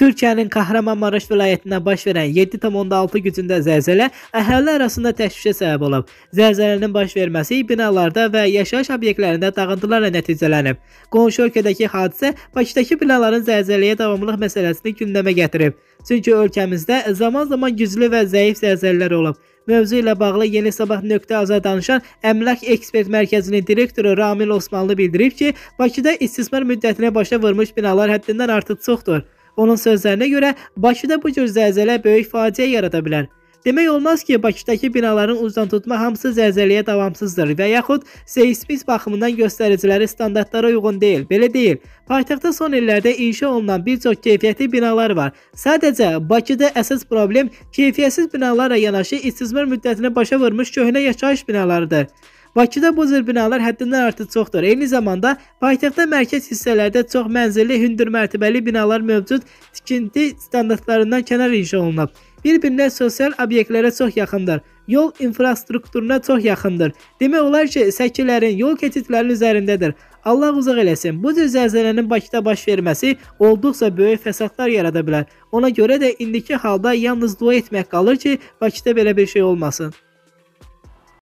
Türkiyənin Kahramanmaraş vilayətinə baş verən 7,6 gücündə zəlzələ əhali arasında təşvişə səbəb olub. Zəlzələnin baş verməsi binalarda və yaşayış obyektlərində dağıntılarla nəticələnib. Qonşu ölkədəki hadisə Bakıdakı binaların zəlzələyə davamlılıq məsələsini gündəmə gətirib. Çünki ölkəmizdə zaman-zaman güclü və zəif zəlzələlər olub. Mövzu ilə bağlı Yeni Sabah nöqtə aza danışan Əmlak Ekspert Mərkəzinin direktoru Ramil Osmanlı bildirib ki, Bakıda istismar müddətini başa vurmuş binalar həddindən artıq çoxdur. Onun sözlərinə görə Bakıda bu cür zəlzələ böyük faciə yarada bilər. Demək olmaz ki, Bakıdakı binaların uzdan tutma hamısı zəlzələyə davamsızdır və yaxud seismik baxımından göstəriciləri standartlara uyğun deyil. Belə deyil. Paytaxtda son illərdə inşa olunan bir çox keyfiyyətli binalar var. Sadəcə Bakıda əsas problem keyfiyyətsiz binalarla yanaşı istizmar müddətini başa vurmuş köhnə yaşayış binalarıdır. Bakıda bu cür binalar həddindən artıq çoxdur. Eyni zamanda paytaxtda mərkəz hissələrdə çox mənzilli hündür mərtəbəli binalar mövcud, tikinti standartlarından kənar inşa olunub. Bir-birinə sosial obyektlərə çox yaxındır. Yol infrastrukturuna çox yaxındır. Demək olar ki, səkilərin, yol keçidlərinin üzərindədir. Allah uzaq eləsin. Bu cür zəlzələnin Bakıda baş verməsi olduqca böyük fəsadlar yarada bilər. Ona görə də indiki halda yalnız dua etmək qalır ki, Bakıda belə bir şey olmasın.